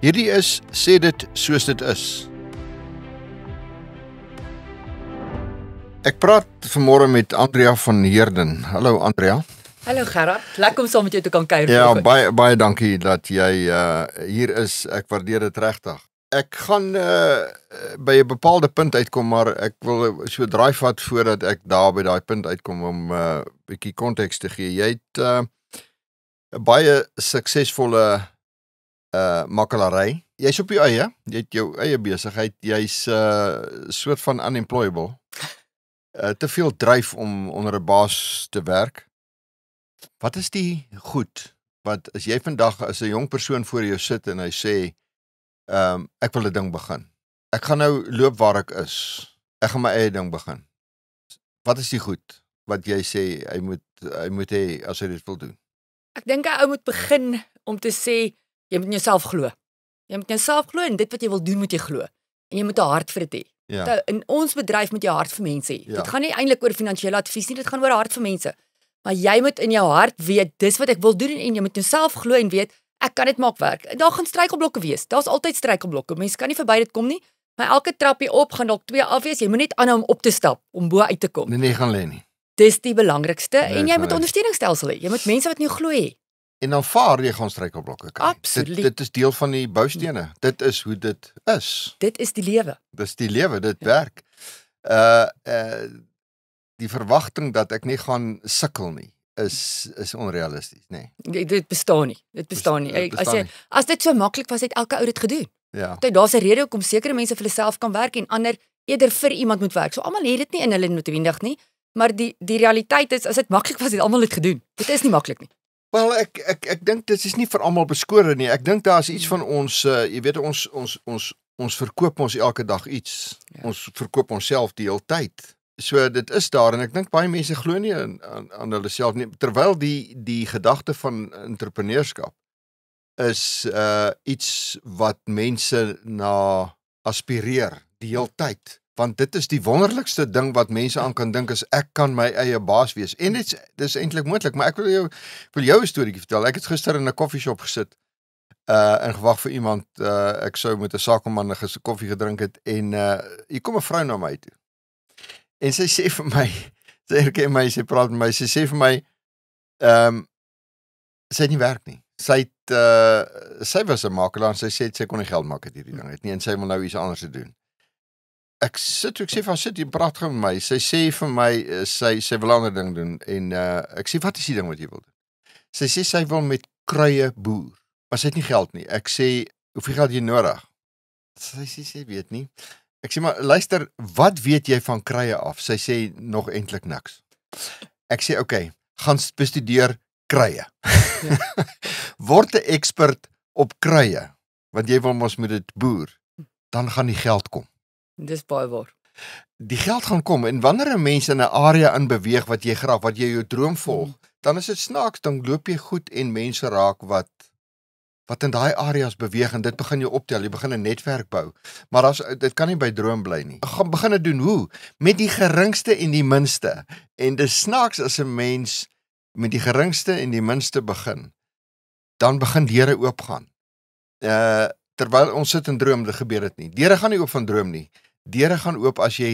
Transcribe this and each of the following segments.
Hierdie is sê dit soos dit is. Ek praat vanmôre met Andrea van Heerden. Hallo Andrea. Hallo Gerard. Lekker om saam met jou te kan kuier. Ja, baie baie dankie dat jy uh hier is. Ek waardeer dit regtig. Ek gaan uh by 'n bepaalde punt uitkom, maar ek wil so draai vat voordat ek daar by daai punt uitkom om 'n uh, eh, bietjie konteks te gee. Jy het uh 'n baie suksesvolle uh eh, makelaary. Jy's op jou eie, jy het jou eie besigheid. Jy's 'n uh, eh, soort van unemployable. Uh te veel dryf om onder 'n baas te werk. Wat is die goed wat as jy vandag as 'n jong persoon voor jou sit en hy sê ehm um, ek wil 'n ding begin. Ek gaan nou loop waar ek is. Ek gaan my eie ding begin. Wat is die goed wat jy sê hy moet hy moet hê as hy dit wil doen? Ek dink 'n ou moet begin om te sê Jy moet in jouself glo. Jy moet in jouself glo en dit wat jy wil doen moet jy glo. En jy moet 'n hart vir dit hê. Ja. In ons bedryf moet jy hart vir mense hê. Ja. Dit gaan nie eintlik oor finansiële advies nie, dit gaan oor hart vir mense. Maar jy moet in jou hart weet dis wat ek wil doen en jy moet in jouself glo en weet ek kan dit maak werk. Daar gaan struikelblokke wees. Daar's altyd struikelblokke. Mense kan nie verby dit kom nie. Maar elke trappie op gaan dalk twee af wees. Jy moet net aanhou om op te stap om bo uit te kom. Nee, nee, gaan lê nie. Dis die belangrikste nee, en jy moet ondersteuningsstelsel hê. Jy moet mense wat in jou glo hê en dan vaar jy gaan struikelblokke kry. Absoluut. Dit dit is deel van die boustene. Mm. Dit is hoe dit is. Dit is die lewe. Dis die lewe, dit ja. werk. Uh uh die verwagting dat ek nie gaan sukkel nie is is onrealisties, nê. Nee. Dit bestaan nie. Dit bestaan nie. Bestaan as jy as dit so maklik was het elke ou dit gedoen. Ja. Dit daar's 'n rede hoekom sekere mense vir hulle self kan werk en ander eerder vir iemand moet werk. So almal het dit nie in hulle noodwendig nie, maar die die realiteit is as dit maklik was het almal dit gedoen. Dit is nie maklik nie. Wel ek ek ek dink dit is nie vir almal beskore nie. Ek dink daar is iets van ons uh, jy weet ons ons ons ons verkoop ons elke dag iets. Ja. Ons verkoop onsself die hele tyd. So dit is daar en ek dink baie mense glo nie aan aan, aan hulle self nie terwyl die die gedagte van entrepreneurskap is uh iets wat mense na aspireer die hele tyd want dit is die wonderlikste ding wat mense aan kan dink as ek kan my eie baas wees. En dit is eintlik moontlik, maar ek wil jou wil jou 'n storieetjie vertel. Ek het gister in 'n koffieshop gesit uh in gewag vir iemand uh ek sou met 'n sakeman 'n koffie gedrink het en uh hier kom 'n vrou na my toe. En sy sê vir my, sy herken my, sy praat met my, sy sê vir my ehm um, sy het nie werk nie. Sy het uh sy was 'n makelaar en sy sê sy kon nie geld maak uit hierdie ding nie. Het nie en sy wil nou iets anders doen ek sit ek sê van sit jy praat gaan met my. Sy sê vir my eh, sy sy wil 'n ander ding doen en uh, ek sê wat is die ding wat jy wil doen? Sy sê sy wil met kruie boer. Maar sy het nie geld nie. Ek sê hoeveel geld jy nodig? Sy sê sy weet nie. Ek sê maar luister, wat weet jy van kruie af? Sy sê nog eintlik niks. Ek sê okay, gaan bestudeer kruie. Ja. Word 'n ekspert op kruie want jy wil mos moet dit boer. Dan gaan die geld kom. Dis baie waar. Die geld gaan kom en wanneer 'n mens in 'n area in beweeg wat jy graag, wat jy jou droom volg, mm. dan is dit snaaks, dan loop jy goed en mense raak wat wat in daai areas beweeg en dit begin jou optel, jy begin 'n netwerk bou. Maar as dit kan nie by droom bly nie. Gaan begin dit doen hoe? Met die geringste en die minste. En dis snaaks as 'n mens met die geringste en die minste begin, dan begin deure oopgaan. Uh terwyl ons sit en droom, dit gebeur dit nie. Deure gaan nie oop van droom nie deure gaan oop as jy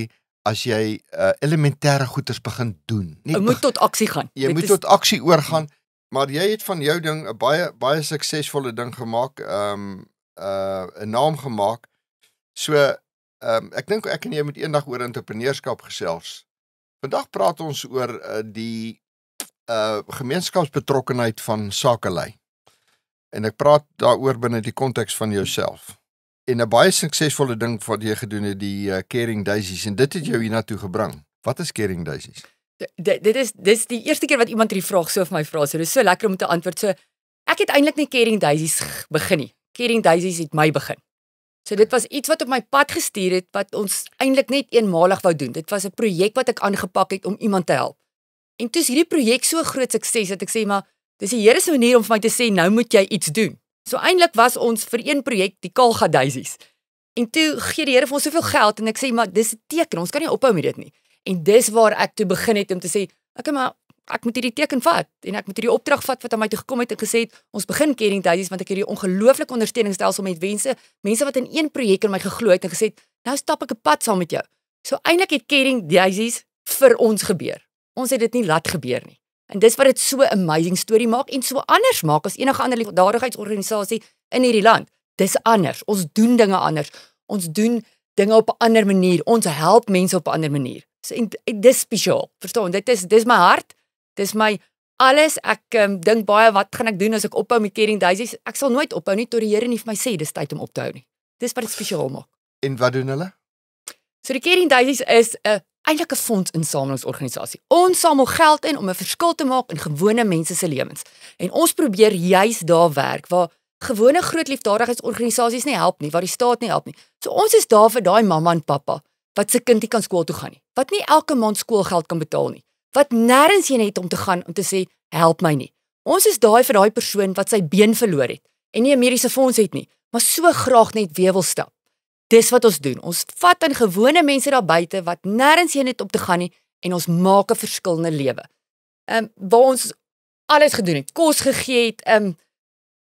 as jy uh, elementêre goeders begin doen. Jy moet tot aksie gaan. Jy Dit moet is... tot aksie oorgaan, maar jy het van jou ding 'n baie baie suksesvolle ding gemaak, ehm um, 'n uh, naam gemaak. So ehm um, ek dink ek en jy moet eendag oor entrepreneurskap gesels. Vandag praat ons oor uh, die uh gemeenskapsbetrokkenheid van sakelei. En ek praat daaroor binne die konteks van jouself. Hmm en 'n baie suksesvolle ding wat jy gedoen het, die eh, Caring Daisies en dit het jou hiernatoe gebring. Wat is Caring Daisies? Dit dit is dis die eerste keer wat iemand hierdie vraag so vir my vra. So dis so lekker om te antwoord. So ek het eintlik nie Caring Daisies begin nie. Caring Daisies het my begin. So dit was iets wat op my pad gestuur het wat ons eintlik net eenmalig wou doen. Dit was 'n projek wat ek aangepak het om iemand te help. En toe is hierdie projek so groot sukses dat ek sê maar dis die Here se manier om vir my te sê nou moet jy iets doen. So eintlik was ons vir een projek die Kalga Daisies. En toe gee die Here vir ons soveel geld en ek sê maar dis 'n teken, ons kan nie ophou met dit nie. En dis waar ek toe begin het om te sê, okay maar ek moet hierdie teken vat en ek moet hierdie opdrag vat wat aan my toe gekom het en gesê het ons begin Caring Daisies want ek het hierdie ongelooflike ondersteuningsstelsel met mense, mense wat in een projek in my geglo het en gesê het nou stap ek 'n pad saam met jou. So eintlik het Caring Daisies vir ons gebeur. Ons het dit nie laat gebeur nie. En dis wat dit so 'n amazing storie maak en so anders maak as enige ander liefdadigheidsorganisasie in hierdie land. Dis anders. Ons doen dinge anders. Ons doen dinge op 'n ander manier. Ons help mense op 'n ander manier. So, en, en dis spesiaal. Verstaan, dit is dis my hart. Dis my alles. Ek um, dink baie wat gaan ek doen as ek ophou met Caring Daisies? Ek sal nooit ophou nie tot die Here nie vir my sê dis tyd om op te hou nie. Dis wat dit spesiaal maak. En wat doen hulle? So die Caring Daisies is 'n eintlik 'n fondsinsamelingsorganisasie. Ons samel geld in om 'n verskil te maak in gewone mense se lewens. En ons probeer juis daar werk waar gewone groot liefdadigheidsorganisasies nie help nie, waar die staat nie help nie. So ons is daar vir daai mamma en pappa wat se kindie kan skool toe gaan nie, wat nie elke maand skoolgeld kan betaal nie, wat nêrens heen het om te gaan om te sê help my nie. Ons is daai vir daai persoon wat sy been verloor het en nie 'n mediese fonds het nie, maar so graag net weer wil stap. Dis wat ons doen. Ons vat aan gewone mense daar buite wat nêrens heen het om te gaan nie en ons maak 'n verskillende lewe. Ehm um, waar ons alles gedoen het, kos gegee het, ehm um,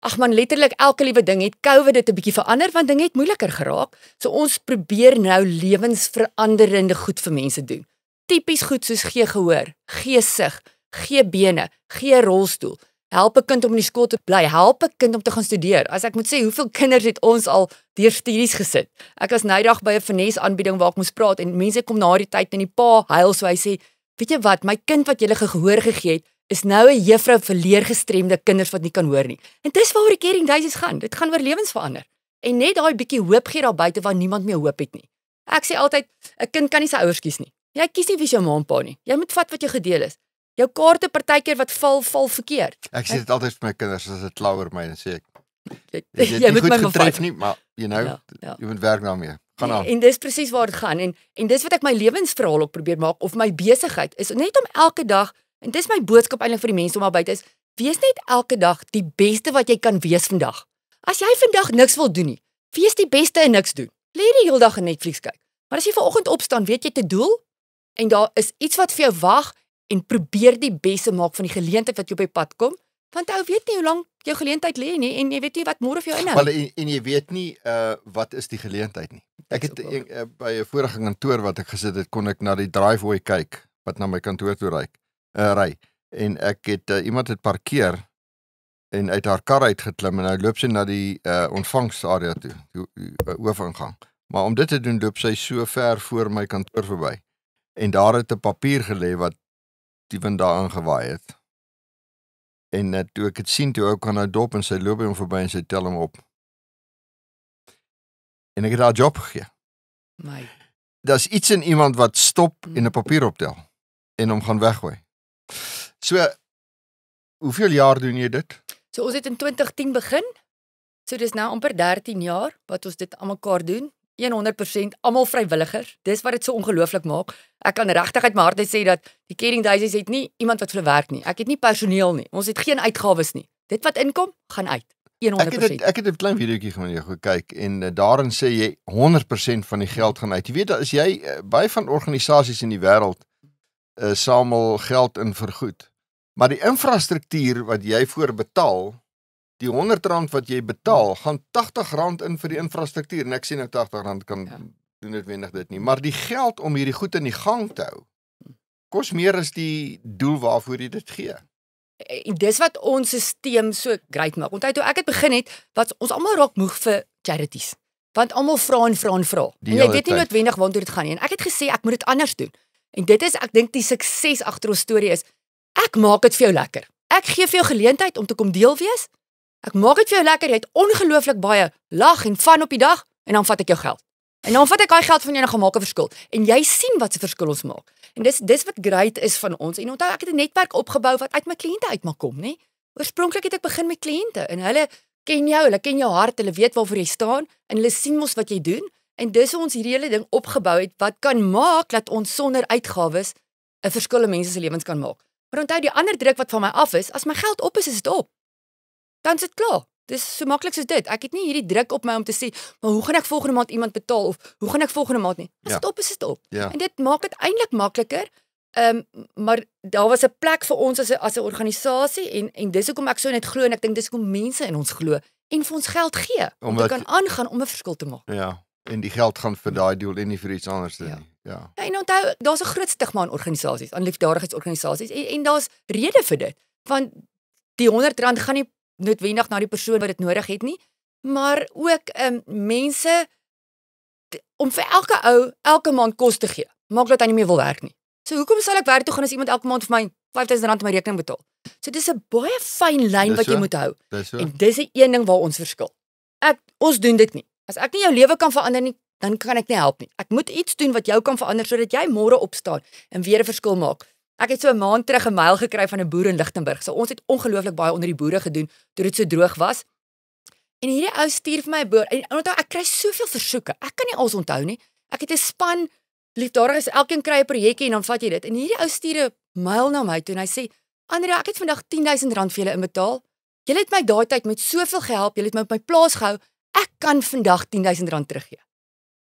ag man letterlik elke liewe ding het COVID dit 'n bietjie verander want dinge het moeiliker geraak. So ons probeer nou lewensveranderende goed vir mense doen. Tipies goed soos gee gehoor, gee sig, gee bene, gee rolstoel help 'n kind om in die skool te bly, help 'n kind om te gaan studeer. As ek moet sê hoeveel kinders het ons al deur studies gesit. Ek was nydag by 'n Fenes aanbieding waar ek moes praat en mense kom na die tyd en die pa huil so hy sê, "Weet jy wat, my kind wat jy gele gehoor gegee het, is nou 'n juffrou vir leergestremde kinders wat nie kan hoor nie." En dis waaroor ek hierdie duisies gaan. Dit gaan oor lewens verander. En net daai bietjie hoop gee daar buite waar niemand meer hoop het nie. Ek sê altyd, 'n kind kan nie sy ouers kies nie. Jy kies nie wie jou ma en pa nie. Jy moet vat wat jou gedeel is. Jou kaarte partykeer wat val val verkeerd. Ek sê dit altyd vir my kinders as hulle klouer my en sê ek jy, jy, jy moet my getref nie, maar you know, ja, ja. jy moet werk daarmee. Gaan ja, aan. En, en dis presies waar dit gaan en en dis wat ek my lewensverhaal op probeer maak of my besigheid is net om elke dag en dis my boodskap eintlik vir die mense om daar buite is, wees net elke dag die beste wat jy kan wees vandag. As jy vandag niks wil doen nie, wees die beste en niks doen. Lê die hele dag in Netflix kyk. Maar as jy vanoggend opstaan, weet jy te doel en daar is iets wat vir jou wag en probeer die beste maak van die geleentheid wat jy op die pad kom. Want ou weet nie hoe lank jou geleentheid lê nie en jy weet nie wat môre vir jou inhou. Wel en, en jy weet nie uh wat is die geleentheid nie. Ek het ek, eh, by 'n vorige kantoor wat ek gesit het, kon ek na die driveway kyk wat na my kantoor toe ry. Uh ry en ek het uh, iemand het parkeer en uit haar kar uit geklim en nou loop sy na die uh ontvangsarea toe, die, die, die oorgang. Maar om dit te doen loop sy so ver voor my kantoor verby. En daar het 'n papier gelê wat die wind daar aangewaai het. En net toe ek dit sien toe ook aan haar dop en sy loop hom verby en sy tel hom op. En ek het haar job gegee. My. Daar's iets in iemand wat er stop en 'n papier optel en hom gaan weggooi. So hoeveel jaar doen jy dit? So ons het in 2010 begin. So er dis nou amper 13 jaar wat ons dit almekaar doen. 100% almal vrywilligers. Dis wat dit so ongelooflik maak. Ek kan regtig uit my hart sê dat die Caring Daisies het nie iemand wat vir hulle werk nie. Ek het nie personeel nie. Ons het geen uitgawes nie. Dit wat inkom, gaan uit. 100%. Ek het het, ek het 'n klein videoetjie gemaak jy gou kyk en eh, daarin sê jy 100% van die geld gaan uit. Jy weet as jy eh, baie van organisasies in die wêreld uh, samel geld in vergoed. Maar die infrastruktuur wat jy voor betaal, die 100 rand wat jy betaal, gaan 80 rand in vir die infrastruktuur en ek sien nou 80 rand kan ja. doen dit wendig dit nie, maar die geld om hierdie goed in die gang te hou kos meer as die doel waarvoor jy dit gee. Eh, en dis wat ons stelsel so great maak. Onthou toe ek het begin het, wat ons almal raak moeg vir charities. Want almal vra en vra en vra. En jy weet nie noodwendig waartoe dit gaan nie. En ek het gesê ek moet dit anders doen. En dit is ek dink die sukses agter ons storie is ek maak dit vir jou lekker. Ek gee vir jou geleentheid om te kom deel wees Ek maak dit vir jou lekker, jy het ongelooflik baie lag en van op die dag en dan vat ek jou geld. En dan vat ek daai geld van jou en gemaak 'n verskil en jy sien wat se verskil ons maak. En dis dis wat great is van ons. En onthou, ek het 'n netwerk opgebou wat uit my kliënte uit maak kom, nê? Oorspronklik het ek begin met kliënte en hulle ken jou, hulle ken jou hart, hulle weet waarvoor jy staan en hulle sien mos wat jy doen. En dis hoe ons hierdie hele ding opgebou het wat kan maak dat ons sonder uitgawes 'n verskil in mense se lewens kan maak. Maar onthou die ander druk wat van my af is, as my geld op is, is dit op dan sit klaar. Dis so maklik soos dit. Ek het nie hierdie druk op my om te sê, maar hoe gaan ek volgende maand iemand betaal of hoe gaan ek volgende maand nie. As ja. dit ja. op is, dit op. Ja. En dit maak dit eintlik makliker. Ehm um, maar daar was 'n plek vir ons as 'n as 'n organisasie en en dis hoekom ek so net glo en ek dink dis hoekom mense in ons glo en vir ons geld gee om te kan aangaan om 'n verskil te maak. Ja. En die geld gaan vir daai doel en nie vir iets anders ja. nie. Ja. Ja. En onthou, daar's 'n groot stigma aan organisasies, aan liefdadigheidsorganisasies en, en daar's rede vir dit. Want die R100 gaan nie noodwendig na die persoon wat dit nodig het nie, maar ook ehm um, mense om vir elke ou elke maand kos te gee. Maak dat hy nie meer wil werk nie. So hoekom sal ek werk toe gaan as iemand elke maand vir my R5000 op my rekening betaal? So dis 'n baie fyn lyn wat jy moet hou. Dis en dis 'n een ding waar ons verskil. Ek ons doen dit nie. As ek nie jou lewe kan verander nie, dan kan ek nie help nie. Ek moet iets doen wat jou kan verander sodat jy môre opstaan en weer 'n verskil maak Ek het so 'n maand terug 'n mail gekry van 'n boer in Lichtenburg. So ons het ongelooflik baie onder die boere gedoen toe dit so droog was. En hierdie ou stuur vir my 'n boer en onthou ek kry soveel versoeke. Ek kan nie alles onthou nie. Ek het 'n span liefdadiges, elkeen kry 'n projekkie en dan vat jy dit. En hierdie ou stuur 'n mail na my toe en hy sê: "Andre, ek het vandag R10000 vir julle inbetaal. Julle het my daai tyd met soveel gehelp. Julle het my op my plaas gehou. Ek kan vandag R10000 teruggee."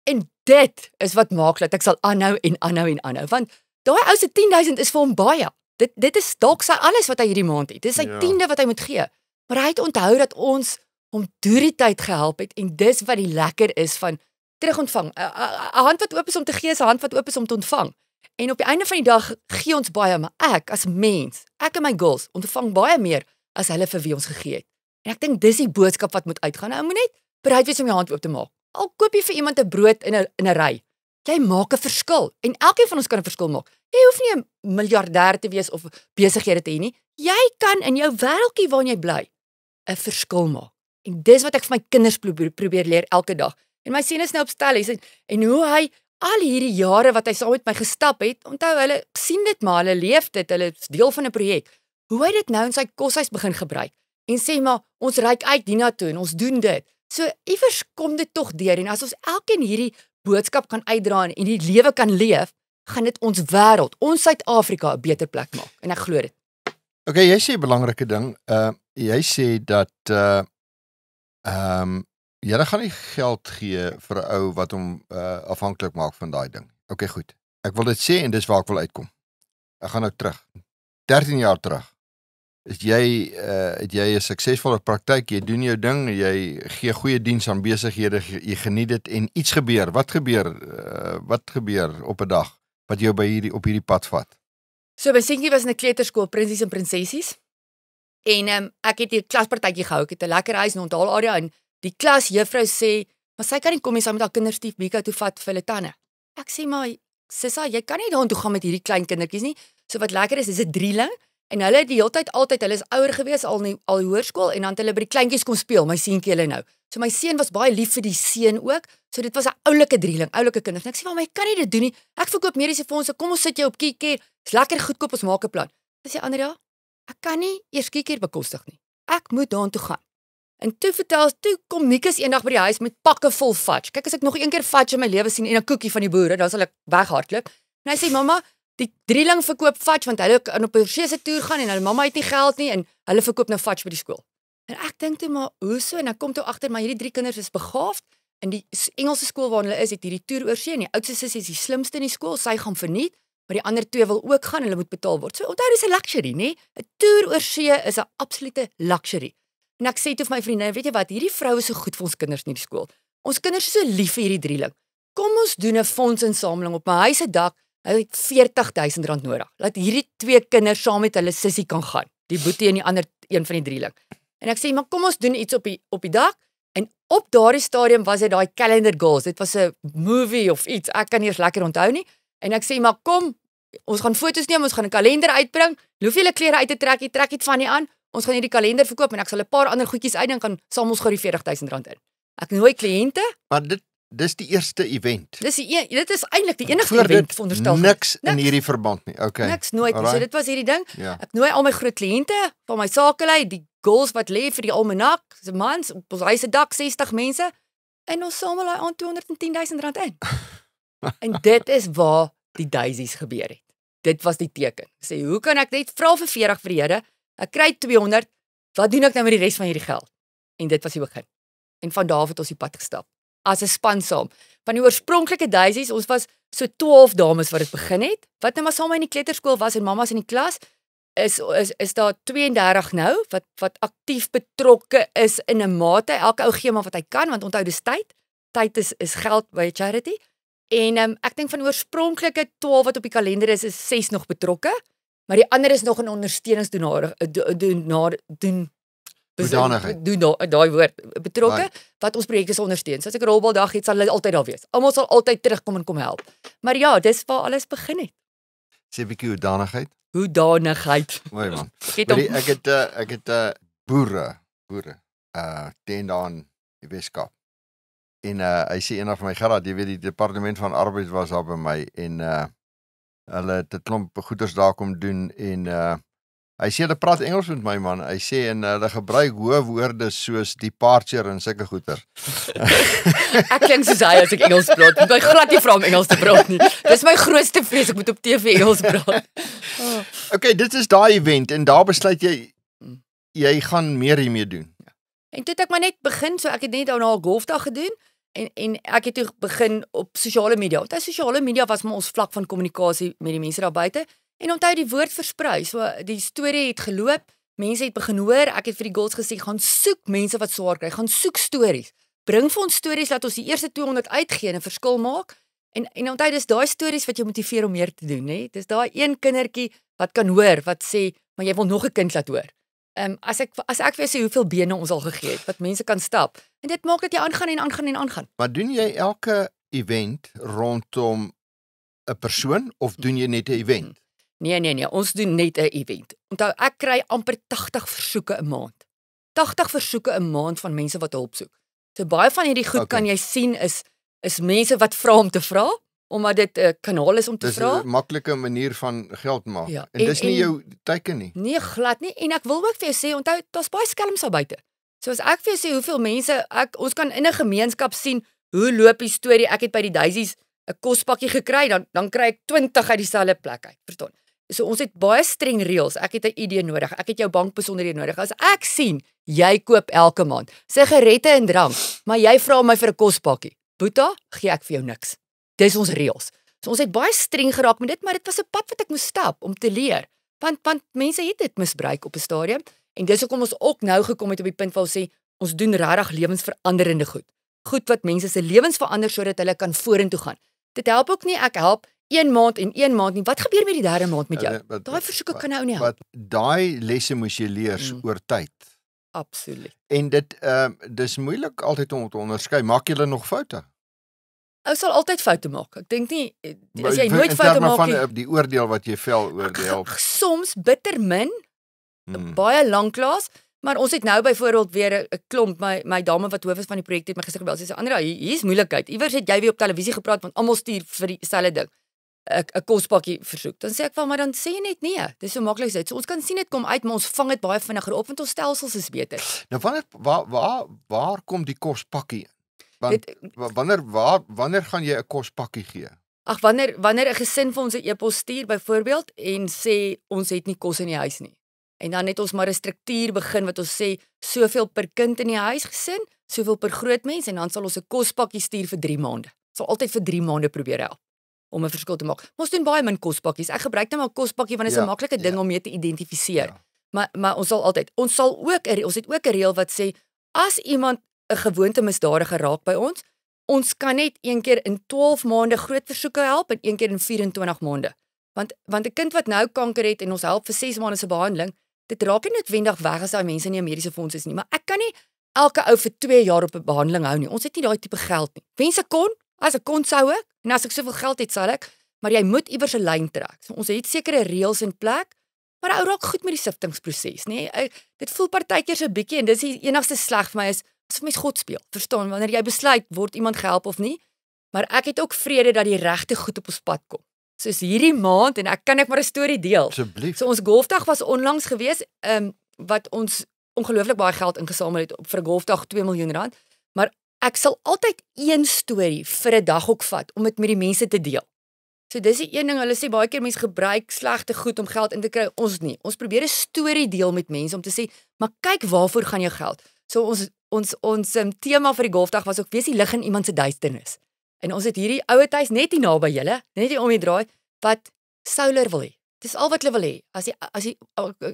En dit is wat maak dat ek sal aanhou en aanhou en aanhou want Daai ou se 10000 is vir hom baie. Dit dit is dalk sy alles wat hy hierdie maand het. Dis sy 10de ja. wat hy moet gee. Maar hy het onthou dat ons hom deur die tyd gehelp het en dis wat die lekker is van terugontvang. 'n Hand wat oop is om te gee, 'n hand wat oop is om te ontvang. En op die einde van die dag gee ons baie, maar ek as mens, ek en my girls ontvang baie meer as hulle vir wie ons gegee het. En ek dink dis die boodskap wat moet uitgaan. Ou moet net bereid wees om jou hand oop te maak. Al koop jy vir iemand 'n brood in 'n in 'n ry jy maak 'n verskil en elkeen van ons kan 'n verskil maak. Jy hoef nie 'n miljardeur te wees of besighede te hê nie. Jy kan in jou wêreldjie waar jy bly 'n verskil maak. En dis wat ek vir my kinders probeer probeer leer elke dag. En my seun is nou op stel hier en, en hoe hy al hierdie jare wat hy saam met my gestap het, onthou hulle sien dit maar hulle leef dit, hulle is deel van 'n projek. Hoe hy dit nou in sy koshuis begin gebruik en sê maar ons ry uit hiernatoe en ons doen dit. So iewers kom dit tog deur en as ons elkeen hierdie boodskap kan uitdra en die lewe kan leef, gaan dit ons wêreld, ons Suid-Afrika 'n beter plek maak en ek glo dit. OK, jy sê 'n belangrike ding. Uh jy sê dat uh ehm um, jy dan gaan nie geld gee vir 'n ou wat hom uh afhanklik maak van daai ding. OK, goed. Ek wil dit sê en dis waar ek wil uitkom. Ek gaan nou terug. 13 jaar terug as jy uh het jy 'n suksesvolle praktyk, jy doen jou ding, jy gee goeie diens aan besighede, jy geniet dit en iets gebeur. Wat gebeur? Uh, wat gebeur op 'n dag wat jou by hierdie op hierdie pad vat? So my seuntjie was in 'n kleuterskool, prinses en prinsessies. En um, ek het 'n klaspartytjie gehou, ek het 'n lekker huis in Ondaal area en die klas juffrou sê, "Maar sy kan nie kom hier saam met haar kinders Steve Bika toe vat vir hulle tande." Ek sê, "Maar sissa, jy kan nie daartoe gaan met hierdie klein kindertjies nie." So wat lekker is, is 'n drieling. En hulle het die hele tyd altyd hulle is ouer gewees al nie al hoërskool en dan het hulle by die kleintjies kom speel, my seentjie hulle nou. So my seun was baie lief vir die seun ook. So dit was 'n oulike drieling, oulike kinders. En ek sê vir hom, "Jy kan nie dit doen nie. Ek verkoop mediese fondse. Kom ons sit jou op Kikker. Dis lekker goedkoop, ons maak 'n plan." Dis die ander ja. Ek kan nie eers Kikker bekostig nie. Ek moet daartoe gaan. En toe vertel hy, "Toe kom Nikus eendag by die huis met pakke vol fudge. Kyk as ek nog een keer fudge in my lewe sien en 'n koekie van die boere, dan sal ek weghardloop." En hy sê, "Mamma, die drieling verkoop fats want hulle kan op 'n seëse toer gaan en hulle mamma het nie geld nie en hulle verkoop nou fats by die skool. En ek dink toe maar hoe so en ek kom toe agter maar hierdie drie kinders is begaafd en die Engelse skool waar hulle is het hierdie toer oorsee en die oudste sussie is die slimste in die skool, sy gaan verniet, maar die ander twee wil ook gaan, hulle moet betaal word. So onthou dis 'n luxury, nê? 'n Toer oorsee is 'n absolute luxury. En ek sê toe vir my vriende, weet jy wat, hierdie vroue so goed vir ons kinders in die skool. Ons kinders is so lief vir hierdie drieling. Kom ons doen 'n fondsinsameling op my huis se dak Hy het 40000 rand nodig. Laat hierdie twee kinders saam met hulle sussie kan gaan. Die boetie en die ander een van die drieling. En ek sê, "Maar kom ons doen iets op die op die dak." En op daardie stadium was dit daai Calendar Girls. Dit was 'n movie of iets. Ek kan nie eens lekker onthou nie. En ek sê, "Maar kom, ons gaan fotos neem, ons gaan 'n kalender uitbring. Loof julle klere uit te trek, jy trek dit van hier aan. Ons gaan hierdie kalender verkoop en ek sal 'n paar ander goedjies uitding kan saam ons gou die 40000 rand in." Ek nooi kliënte. Maar dit Dis die eerste event. Dis die een, dit is eintlik die enigste Voordat event veronderstel. Niks, niks in hierdie verband nie. Okay. Niks nooit. Alright. So dit was hierdie ding. Yeah. Ja. Ek nooi al my groot kliënte van my sakelei, die goals wat lê vir die almanak, se mans, op ons huise dak 60 mense en ons samel daai aan 210 000 rand in. en dit is waar die daisies gebeur het. Dit was die teken. Sê, hoe kan ek net vra vir 40 vir die Here? Ek kry 200. Wat doen ek nou met die res van hierdie geld? En dit was die begin. En van daardie het ons die pad gestap as 'n span saam. Van die oorspronklike Daisies, ons was so 12 dames wat dit begin het. Wat nou maar saam in die kleuterskool was en mamas in die klas is is is daar 32 nou wat wat aktief betrokke is in 'n mate. Elke ou gee maar wat hy kan want onthou dis tyd. Tyd is is geld by charity. En um, ek dink van oorspronklike 12 wat op die kalender is, is 6 nog betrokke, maar die ander is nog in ondersteuningsdonor doen do, do, do, do, Hoe daai nou, daai woord betrokke right. wat ons projekte ondersteun. So as ek rolbaldag het, sal hulle altyd daar al wees. Almal sal altyd terugkom en kom help. Maar ja, dis waar alles begin het. Sê 'n bietjie hoe danigheid? Hoe danigheid? Mooi man. Die, ek het uh, ek het 'n uh, eh, eh, boere, boere. Uh eh, tend aan die Weskaap. En uh hy sê eendag vir my gerad, jy weet die departement van arbeid was daar by my en uh hulle het 'n klomp goeders daar kom doen en uh Hy sê hulle praat Engels met my man. Hy sê en hulle gebruik hoë woorde soos departure en sulke goeters. ek klink soos hy as ek Engels praat. Moet hy nou glad nie vra om Engels te praat nie. Dis my grootste vrees ek moet op TV Engels praat. okay, dit is daai event en daar besluit jy jy gaan meer hiermee doen. En toe het ek maar net begin so ek het net daarna 'n golfdag gedoen en en ek het toe begin op sosiale media. Want sosiale media was my ons vlak van kommunikasie met die mense daar buite. En onthou die woord versprei. So die storie het geloop. Mense het begin hoor. Ek het vir die girls gesê, gaan soek mense wat swaar kry. Gaan soek stories. Bring vir ons stories dat ons die eerste 200 uitgee en 'n verskil maak. En en onthou dis daai stories wat jou motiveer om meer te doen, né? Dis daai een kindertjie wat kan hoor wat sê, "Maar jy wil nog 'n kind laat hoor." Ehm um, as ek as ek vir jou sê hoeveel bene ons al gegee het wat mense kan stap. En dit maak dat jy aangaan en aangaan en aangaan. Wat doen jy elke event rondom 'n persoon of doen jy net 'n event? Hmm. Nee nee nee, ons doen net 'n event. Onthou, ek kry amper 80 versoeke 'n maand. 80 versoeke 'n maand van mense wat hulp soek. So baie van hierdie goed okay. kan jy sien is is mense wat vra om te vra omdat dit 'n uh, kanaal is om te vra. Dis 'n maklike manier van geld maak. Ja, en, en dis nie en, jou teiken nie. Nee, glad nie. En ek wil ook vir jou sê, onthou, daar's baie skelms daar buite. So as ek vir jou sê hoeveel mense ek ons kan in 'n gemeenskap sien, hoe loop die storie? Ek het by die Daisies 'n kospakkie gekry, dan dan kry ek 20 uit dieselfde plek uit. Verstaan? So ons het baie streng reëls. Ek het 'n ID nodig. Ek het jou bankbesonderhede nodig. As ek sien jy koop elke maand sigarette en drank, maar jy vra my vir 'n kospakkie, boeta, gee ek vir jou niks. Dis ons reëls. So ons het baie streng geraak met dit, maar dit was 'n pad wat ek moes stap om te leer. Want want mense het dit misbruik op 'n stadium en dis hoekom ons ook nou gekom het op die punt waar ons sê ons doen regtig lewensveranderende goed. Goed wat mense se lewens verander sodat hulle kan vorentoe gaan. Dit help ook nie ek help 1 maand en 1 maand nie. Wat gebeur met die derde maand met jou? Daai versoeke kan nou nie help. Wat daai lesse moes jy leer hmm. oor tyd? Absoluut. En dit ehm uh, dis moeilik altyd om te onderskei. Maak jy nog foute? Ou sal altyd foute maak. Ek dink nie eh, as jy nooit foute maak nie. Eh, die oordeel wat jy vel oor die help. Soms bitter min. Hmm. Baie lanklaas. Maar ons het nou byvoorbeeld weer eh, 'n klomp my my dame wat hoof is van die projek het my gister gebel. Sy sê Andre, hier's moeilikheid. Iewers het jy weer op televisie gepraat want almal stuur vir dieselfde ding. 'n kospakkie versoek. Dan sê ek wel maar dan sê jy net nee. Dis so maklik sê. So ons kan sien dit kom uit, maar ons vang dit baie vinniger op want ons stelsels is beter. Nou wanneer waar waar waar kom die kospakkie in? Want het, wanneer waar wanneer gaan jy 'n kospakkie gee? Ag wanneer wanneer 'n gesin vir ons 'n e-pos stuur byvoorbeeld en sê ons het nie kos in die huis nie. En dan het ons maar 'n struktuur begin wat ons sê soveel per kind in die huis gesin, soveel per groot mens en dan sal ons 'n kospakkie stuur vir 3 maande. Ons sal altyd vir 3 maande probeer help om 'n verskil te maak. Ons doen baie min kospakkies. Ek gebruik net maar kospakkie want dit is 'n ja, maklike ja. ding ja. om mee te identifiseer. Ja. Maar maar ons sal altyd ons sal ook er, ons het ook 'n reël wat sê as iemand 'n gewoonte misdadiger raak by ons, ons kan net een keer in 12 maande groot versoeke help en een keer in 24 maande. Want want 'n kind wat nou kanker het en ons help vir 6 maande se behandeling, dit raak nie noodwendig weg as daai mense nie 'n mediese fonds is nie, maar ek kan nie elke ou vir 2 jaar op 'n behandeling hou nie. Ons het nie daai tipe geld nie. Wense kon As ek kon sou ek en as ek soveel geld het sal ek, maar jy moet iewers 'n lyn trek. So, ons het sekere reëls in plek, maar ou raak goed met die siftingproses, nê? Nee? Dit voel partykeer so 'n bietjie en dis die enigste sleg vir my is as vir my God speel. Verstaan, wanneer jy besluit word iemand gehelp of nie, maar ek het ook vrede dat die regte goed op ons pad kom. Soos hierdie maand en ek kan ek maar 'n storie deel. Asseblief. So ons golfdag was onlangs gewees, ehm um, wat ons ongelooflik baie geld ingesamel het vir 'n golfdag 2 miljoen rand. Maar ek sal altyd een storie vir 'n dag ook vat om dit met die mense te deel. So dis die een ding, hulle sê baie keer mense gebruik slegte goed om geld in te kry. Ons nie. Ons probeer 'n storie deel met mense om te sê, "Maar kyk waarvoor gaan jou geld." So ons ons ons um, tema vir die golfdag was ook wees die lig in iemand se duisternis. En ons het hierdie oue huis net hier naby julle, net hier om die draai wat solar wil hê. Dis al wat hulle wil hê. As die as die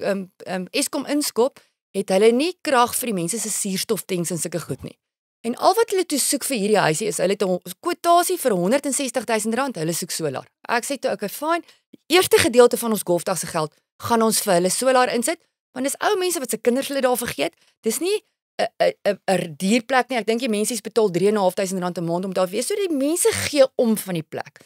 um, um, Eskom inskop, het hulle nie krag vir die mense se suurstoftanks en sulke goed nie. En al wat hulle toe soek vir hierdie huisie is hulle het 'n kwotasie vir 160000 rand. Hulle soek solar. Ek sê toe, okay, fine. Eerste gedeelte van ons golfdag se geld gaan ons vir hulle solar insit, want dis ou mense wat se kinders hulle daar vergeet. Dis nie 'n 'n 'n duur plek nie. Ek dink die mense betaal 3.500 rand 'n maand om daar te wees. So die mense gee om van die plek.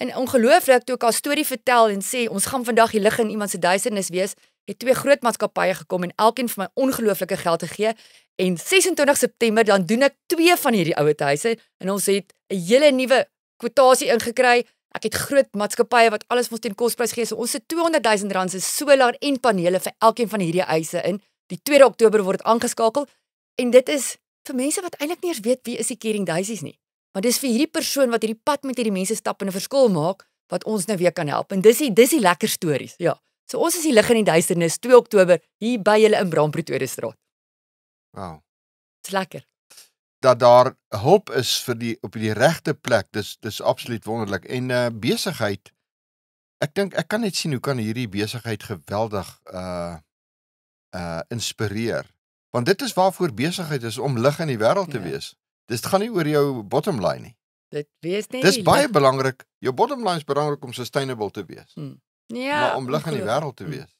En ongelooflik toe ek al storie vertel en sê ons gaan vandag die lig in iemand se duisendes wees, het twee groot maatskappye gekom en elkeen vir my ongelooflike geld gegee En 26 September dan doen ek twee van hierdie ouete huise en ons het 'n hele nuwe kwotasie ingekry. Ek het groot maatskappye wat alles vir ons teen kosprys gee. So ons het 200 000 rand se solar en panele vir elkeen van hierdie huise in. Die 2de Oktober word dit aangeskakel en dit is vir mense wat eintlik nie eens weet wie is die Caring Daisies nie. Maar dis vir hierdie persoon wat hierdie pad met hierdie mense stap en 'n verskil maak wat ons nou weer kan help. En dis die dis die lekker stories. Ja. So ons is die lig in die duisternis 2 Oktober hier by julle in Brampton Pretoria straat. Wow. Dit's lekker. Dat daar hulp is vir die op die regte plek. Dis dis absoluut wonderlik. En uh besigheid ek dink ek kan net sien hoe kan hierdie besigheid geweldig uh uh inspireer. Want dit is waarvoor besigheid is om lig in die wêreld te ja. wees. Dit gaan nie oor jou bottom line nie. Dit wees nie. Dis baie lig. belangrik. Jou bottom line is belangrik om sustainable te wees. Hmm. Ja. Maar om lig in die wêreld te hmm. wees.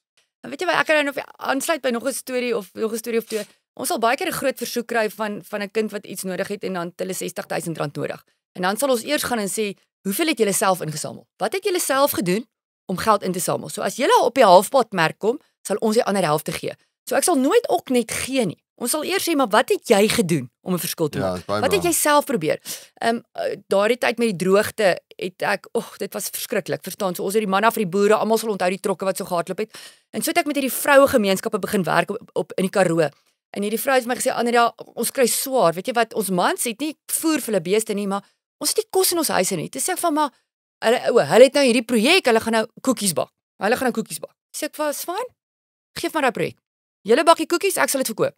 Hmm. Weet jy wat, ek kan nou aansluit by nog 'n storie of nog 'n storie of twee ons sal baie keer 'n groot versoek kry van van 'n kind wat iets nodig het en dan hulle R60000 nodig. En dan sal ons eers gaan en sê, "Hoeveel het julle self ingesamel? Wat het julle self gedoen om geld in te samel?" So as jy op die halfpad merk kom, sal ons die ander helfte gee. So ek sal nooit ook net gee nie. Ons sal eers sê, "Maar wat het jy gedoen om 'n verskil te ja, maak? Ja, wat het jy self probeer?" Ehm um, daardie tyd met die droogte het ek, "Ag, oh, dit was verskriklik." Verstaan, so ons het die manne vir die boere, almal sal onthou die trokke wat so gehardloop het. En so het ek met hierdie vroue gemeenskappe begin werk op, op in die Karoo. En hierdie vrou het my gesê ander ja, ons kry swaar, weet jy wat, ons mans het nie voer vir hulle beeste nie, maar ons het nie kos in ons huise nie. Dis sê van maar hulle o, hulle het nou hierdie projek, hulle gaan nou koekies bak. Hulle gaan nou koekies bak. Sê ek was van geef maar daai projek. Julle bakkie koekies, ek sal dit verkoop.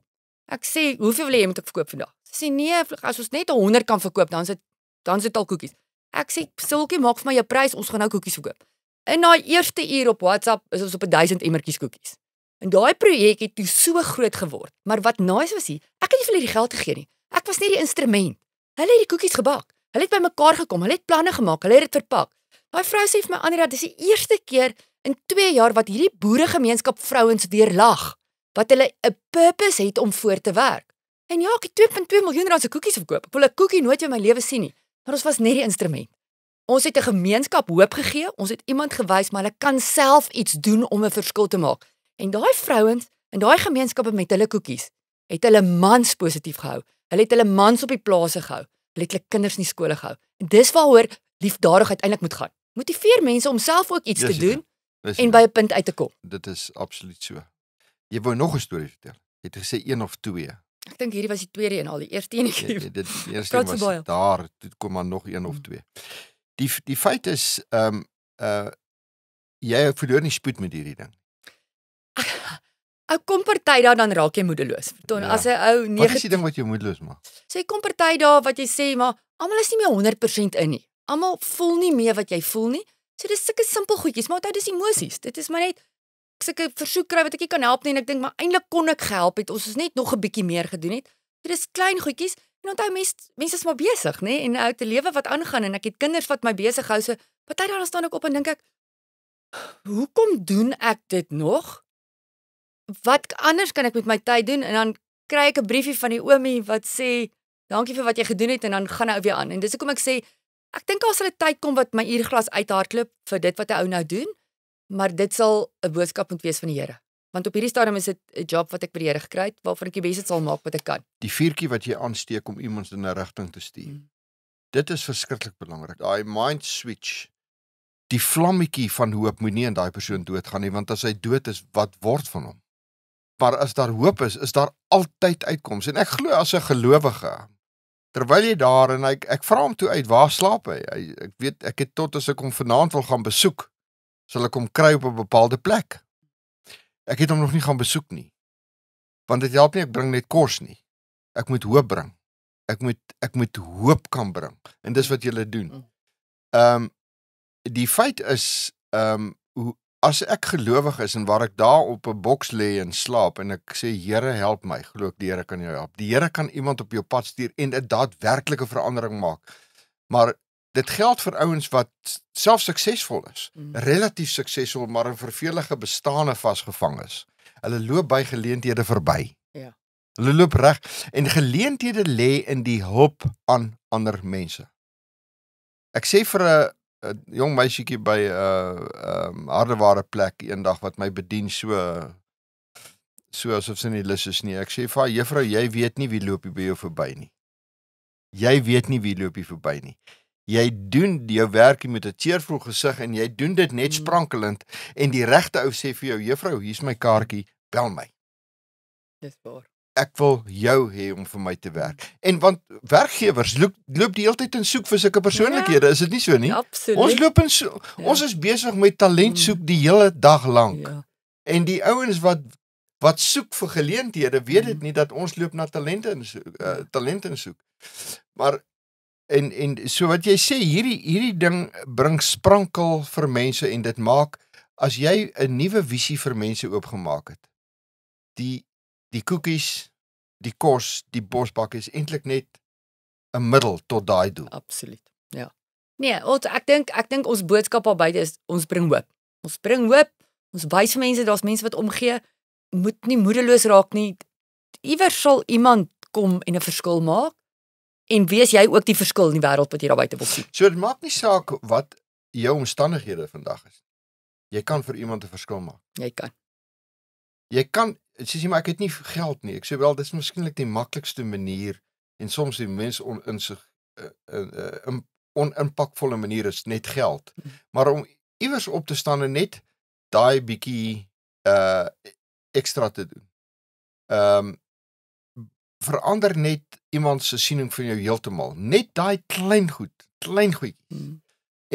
Ek sê, hoeveel wil jy hê moet ek verkoop vandag? Sy sê nee, as ons net 100 kan verkoop, dan sit dan sit al koekies. Ek sê, "Sulkie, maak vir my jou prys, ons gaan nou koekies verkoop." In daai eerste uur op WhatsApp is ons op 1000 emmertjies koekies. En daai projek het toe so groot geword. Maar wat nice was hy, ek het nie vir hierdie geld gegee nie. Ek was nie die instrument. Hulle het die koekies gebak. Hulle het bymekaar gekom, hulle het planne gemaak, hulle het dit verpak. Daai vrou sê vir my Anira, dis die eerste keer in 2 jaar wat hierdie boeregemeenskap vrouens weer lag, wat hulle 'n purpose het om voor te werk. En ja, ek het 2.2 miljoen rand se koekies verkoop. Ek wil 'n koekie nooit in my lewe sien nie. Maar ons was net die instrument. Ons het 'n gemeenskap hoop gegee, ons het iemand gewys maar hulle kan self iets doen om 'n verskil te maak. En daai vrouens in daai gemeenskappe met hulle koekies het hulle mans positief gehou. Hulle het hulle mans op die plase gehou. Hulle het hulle kinders in die skole gehou. En dis waaroor liefdadigheid eintlik moet gaan. Motiveer mense om self ook iets yes, te doen yes, en yes. by 'n punt uit te kom. Dit is absoluut so. Jy wou nog 'n storie vertel. Jy het gesê een of twee. Ek dink hierdie was die tweede een al, die eerste een. Nee, dit die eerste was so daar, dit kom maar nog een of mm. twee. Die die feit is ehm um, uh jy verloor nie spoed met hierdie ding. 'n kom party daar dan raak jy moedeloos. Dan ja. as 'n ou nie Wat is die ding wat jou moedeloos maak? Sê so, kom party daar wat jy sê maar almal is nie meer 100% in nie. Almal voel nie meer wat jy voel nie. So dis sulke simpel goedjies, maar onthou dis emosies. Dit is maar net sulke versoek kry wat ek kan help nie en ek dink maar eintlik kon ek gehelp het. Ons is net nog 'n bietjie meer gedoen het. So, dis klein goedjies en onthou mense mense is maar besig, nê? En ou te lewe wat aangaan en ek het kinders wat my besig hou so party daar staan ek op en dink ek Hoekom doen ek dit nog? wat anders kan ek met my tyd doen en dan kry ek 'n briefie van die oomie wat sê dankie vir wat jy gedoen het en dan gaan hy weer aan en dis hoekom ek sê ek dink as 'n tyd kom wat my uurglas uithardloop vir dit wat 'n ou nou doen maar dit sal 'n boodskap moet wees van die Here want op hierdie stadium is dit 'n job wat ek by die Here gekry het waarvan ek die beste sal maak wat ek kan die vuurtjie wat jy aansteek om iemand in 'n rigting te stuur hmm. dit is verskriklik belangrik daai mind switch die vlammetjie van hoop moenie in daai persoon doodgaan nie want as hy dood is wat word van hom Maar as daar hoop is, is daar altyd uitkomste. En ek glo as 'n gelowige terwyl jy daar en ek ek vra hom toe uit, waar slaap hy? hy? Ek weet ek het tot as ek hom vanaand wil gaan besoek, sal ek hom kry op 'n bepaalde plek. Ek het hom nog nie gaan besoek nie. Want dit help nie ek bring net kos nie. Ek moet hoop bring. Ek moet ek moet hoop kan bring. En dis wat jy lê doen. Mm. Ehm um, die feit is ehm um, hoe As ek gelowig is en waar ek daar op 'n boks lê en slaap en ek sê Here help my, glo ek die Here kan jou help. Die Here kan iemand op jou pad stuur en 'n daadwerklike verandering maak. Maar dit geld vir ouens wat self suksesvol is, mm. relatief suksesvol maar in vervelige bestaane vasgevang is. Hulle loop by geleenthede verby. Ja. Hulle loop reg en geleenthede lê in die hulp aan ander mense. Ek sê vir 'n 'n jong meisietjie by 'n uh, eh, um, ehm, hardeware plek eendag wat my bedien so so asof sy nie lus is nie. Ek sê vir haar: "Juffrou, jy weet nie wie loop hier by jou verby nie. Jy weet nie wie loop hier verby nie. Jy doen jou werk met 'n cheerful gesig en jy doen dit net mm. sprankelend en die regte ou sê vir jou: "Juffrou, hier's my kaartjie, bel my." Dis waar ek wil jou hê om vir my te werk. En want werkgewers loop loop die hele tyd en soek vir sulke persoonlikhede, ja, is dit nie so nie? Absoluut. Ons loop en so, ja. ons is besig met talent mm. soek die hele dag lank. Ja. En die ouens wat wat soek vir geleenthede, weet dit mm. nie dat ons loop na talente en uh, eh, talente soek. Maar en en so wat jy sê hierdie hierdie ding bring sprankel vir mense en dit maak as jy 'n nuwe visie vir mense oopgemaak het. Die die koekies, die kos, die borsbak is eintlik net 'n middel tot daai doel. Absoluut. Ja. Nee, ons ek dink ek dink ons boodskap al buite is ons bring hoop. Ons bring hoop. Ons wys mense daar's mense wat omgee, moet nie moedeloos raak nie. Iewers sal iemand kom en 'n verskil maak. En wees jy ook die verskil in die wêreld wat jy daar buite wil sien. So dit maak nie saak wat jou omstandighede vandag is. Jy kan vir iemand 'n verskil maak. Jy kan. Jy kan sy sê maar ek het nie geld nie. Ek sê wel dit is miskienlik die maklikste manier en soms die mens oninsig 'n uh, 'n uh, oninpakvolle manier is net geld. Hm. Maar om iewers op te staan en net daai bietjie uh eh, ekstra te doen. Ehm um, verander net iemand se siening van jou heeltemal. Net daai klein goed, klein goedjie. Mm. Hm.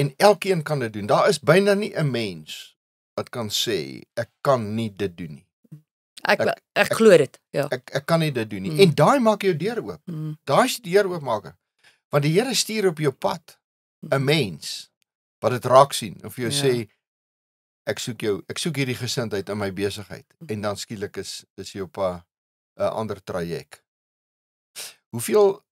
En elkeen kan dit doen. Daar is byna nie 'n mens wat kan sê ek kan nie dit doen nie ek ek glo dit. Ja. Ek ek kan nie dit doen nie. Mm. En daai maak jou deur oop. Mm. Daai se deur oopmaak. Want die Here stuur op jou pad mm. 'n mens wat dit raak sien of jy ja. sê ek soek jou, ek soek hierdie gesindheid in my besigheid mm. en dan skielik is is jy op 'n ander trajek. Hoeveel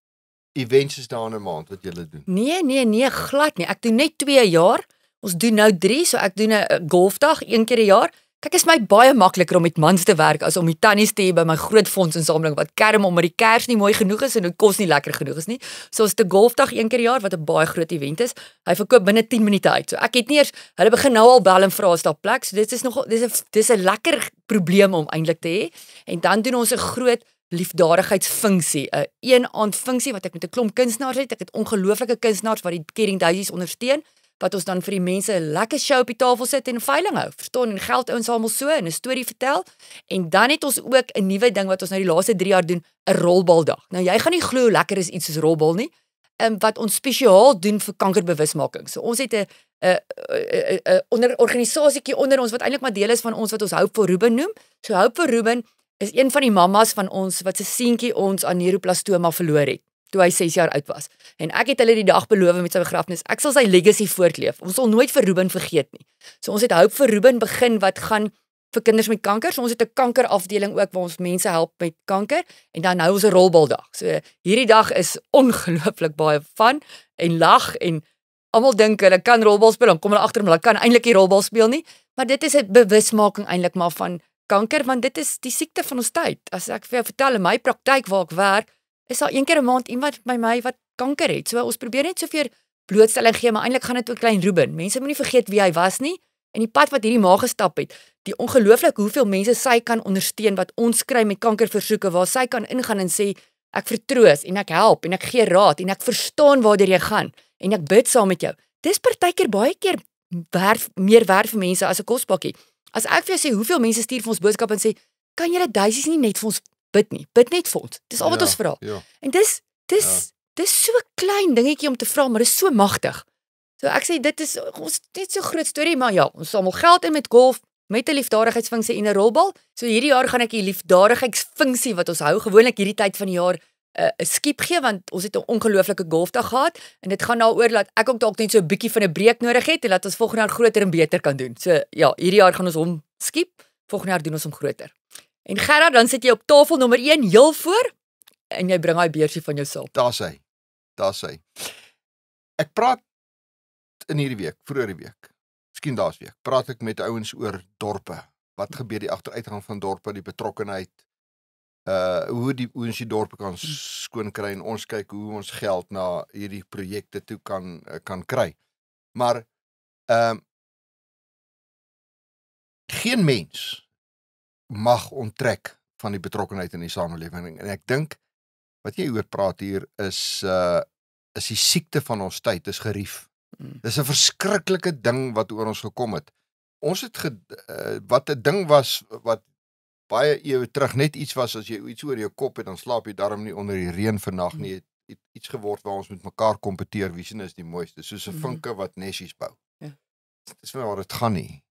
events is daar in 'n maand wat jy lê doen? Nee, nee, nee, glad nie. Ek doen net 2 jaar. Ons doen nou 3, so ek doen 'n golfdag een keer 'n jaar. Kyk, is my baie makliker om met mans te werk as om die tannies te hê by my groot fondsinsameling wat kerm om met die kers nie mooi genoeg is en dit kos nie lekker genoeg is nie. So ons het 'n golfdag een keer per jaar wat 'n baie groot event is. Hy verkoop binne 10 minute uit. So ek het nie eers hulle begin nou al bel en vra as daar plek. So dit is nog dis 'n dis 'n lekker probleem om eintlik te hê. En dan doen ons 'n groot liefdadigheidsfunksie, 'n een aand funksie wat ek met 'n klomp kunstenaars het. Ek het ongelooflike kunstenaars wat die Caring Daisies ondersteun wat ons dan vir die mense 'n lekker show op die tafel sit en veiling hou. Verstaan, en geld insamel so en 'n storie vertel. En dan het ons ook 'n nuwe ding wat ons nou die laaste 3 jaar doen, 'n rolbaldag. Nou jy gaan nie glo lekker is iets soos rolbal nie. Ehm wat ons spesiaal doen vir kankerbewusmaking. So ons het 'n 'n 'n 'n 'n organisasietjie onder ons wat eintlik maar deel is van ons wat ons Hope for Ruben noem. So Hope for Ruben is een van die mammas van ons wat se seentjie ons aan neuroblastoma verloor het toe hy 6 jaar oud was. En ek het hulle die dag beloof met sy begrafnis, ek sal sy legacy voortleef. Ons sal nooit vir Ruben vergeet nie. So ons het hoop vir Ruben begin wat gaan vir kinders met kanker. So ons het 'n kankerafdeling ook waar ons mense help met kanker en dan nou ons 'n rolbaldag. So hierdie dag is ongelooflik baie van en lag en almal dink hulle kan rolbal speel en kom hulle agter hom hulle kan eintlik nie rolbal speel nie. Maar dit is 'n bewusmaking eintlik maar van kanker want dit is die siekte van ons tyd. As ek vir jou vertel in my praktyk waar ek werk is daar een keer 'n maand iemand by my wat kanker het. So ons probeer net soveel blootstelling gee, maar eintlik gaan dit ook klein Ruben. Mense moenie vergeet wie hy was nie en die pad wat hierdie ma gestap het. Die ongelooflik hoeveel mense sy kan ondersteun wat ons kry met kankerversoeke waar sy kan ingaan en sê ek vertroos en ek help en ek gee raad en ek verstaan waartoe jy gaan en ek bid saam met jou. Dis partykeer baie keer werf meer werf mense as 'n kospakkie. As ek vir jou sê hoeveel mense stuur vir ons boodskap en sê kan julle duisies nie net vir ons bid nie. Bid net vir ons. Dis al wat ja, ons vra. Ja. En dis dis ja. dis so klein dingetjie om te vra, maar dit is so magtig. So ek sê dit is ons net so groot storie, maar ja, ons samel geld in met golf, met 'n liefdadigheidsfunksie en 'n rolbal. So hierdie jaar gaan ek die liefdadigheidsfunksie wat ons hou gewoonlik hierdie tyd van die jaar eh, 'n uh, skiep gee want ons het 'n ongelooflike golfdag gehad en dit gaan daaroor dat ek ook dalk net so 'n bietjie van 'n breek nodig het en dat ons volgende jaar groter en beter kan doen. So ja, hierdie jaar gaan ons hom skiep. Volgende jaar doen ons hom groter. En Gerard, dan sit jy op tafel nommer 1 heel voor en jy bring daai beursie van jou sop. Daar's hy. Daar's hy. Ek praat in hierdie week, vroeër die week. Miskien daas week. Praat ek met ouens oor dorpe. Wat gebeur die agteruitgang van dorpe, die betrokkeheid? Uh hoe die ouens die dorpe kan skoon kry en ons kyk hoe ons geld na hierdie projekte toe kan uh, kan kry. Maar ehm uh, geen mens mag onttrek van die betrokkeheid in die samelewing en ek dink wat jy oor praat hier is uh is die siekte van ons tyd is gerief. Mm. Dis 'n verskriklike ding wat oor ons gekom het. Ons het ge, uh, wat 'n ding was wat baie eeue terug net iets was as jy iets oor jou kop het dan slaap jy darm nie onder die reën vannag mm. nie. Het, het iets geword waar ons met mekaar kompeteer wie se is die mooiste soos 'n mm. vinke wat nesies bou. Ja. Dis waar dit gaan nie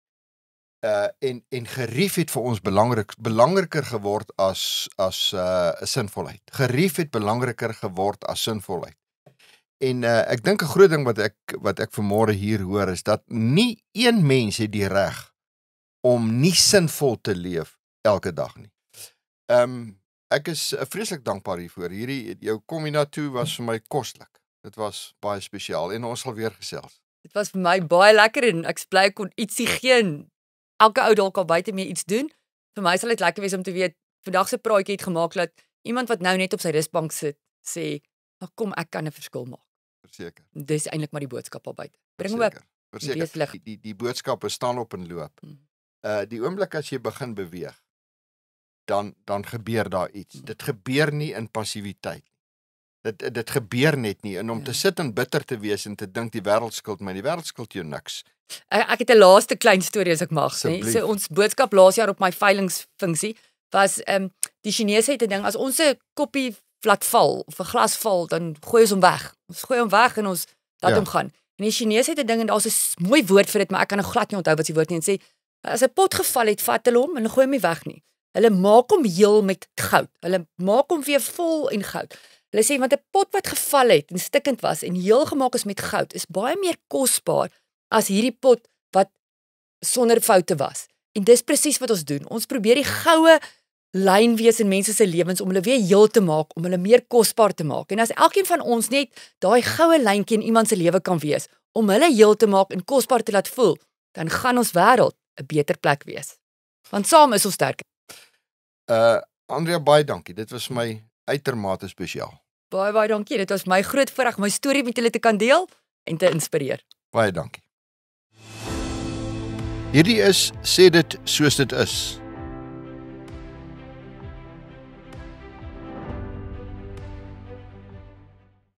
uh en en gerief het vir ons belangrik belangriker geword as as uh sinvolheid. Gerief het belangriker geword as sinvolheid. En uh ek dink 'n groot ding wat ek wat ek vanmôre hier hoor is dat nie een mens het die reg om nie sinvol te leef elke dag nie. Um ek is uh, vreeslik dankbaar hiervoor. Hierdie jou kombinatoe was vir my koslik. Dit was baie spesiaal en ons sal weer gesels. Dit was vir my baie lekker en ek sê ek kon ietsie gee en elke ou dalk al buite mee iets doen. Vir my sal dit lekker wees om te weet vandag se praatjie het gemaak dat iemand wat nou net op sy rusbank sit sê, "Ag nou kom, ek kan 'n verskil maak." Verseker. Dis eintlik maar die boodskap al buite. Bring hoop. Verseker. Verseker. Die, die die boodskappe staan op en loop. Mm. Uh die oomblik as jy begin beweeg, dan dan gebeur daar iets. Mm. Dit gebeur nie in passiwiteit nie. Dit dit gebeur net nie in om ja. te sit en bitter te wees en te dink die wêreld skuld my, die wêreld skuld jou niks. Eh, ek het 'n laaste klein storie as ek mag, nee. So ons boodskap laas jaar op my veilingfunksie was ehm um, die Chinese het 'n ding as ons 'n koppie plat val of 'n glas val, dan gooi ons hom weg. Ons gooi hom weg en ons laat ja. hom gaan. En die Chinese het 'n ding en daar's 'n mooi woord vir dit, maar ek kan nou glad nie onthou wat die woord is nie en sê as 'n pot geval het, vat hulle hom en gooi hom nie weg nie. Hulle maak hom heel met goud. Hulle maak hom weer vol en goud. Hulle sê want 'n pot wat geval het en stikkend was en heel gemaak is met goud, is baie meer kosbaar as hierdie pot wat sonder foute was. En dis presies wat ons doen. Ons probeer die goue lyn wees in mense se lewens om hulle weer heel te maak, om hulle meer kosbaar te maak. En as elkeen van ons net daai goue lyntjie in iemand se lewe kan wees om hulle heel te maak en kosbaar te laat voel, dan gaan ons wêreld 'n beter plek wees. Want saam is ons sterker. Uh Andrea baie dankie. Dit was my uitermate spesiaal. Baie baie dankie. Dit was my groot voorreg om my storie met julle te kan deel en te inspireer. Baie dankie. Hierdie is sê dit soos dit is.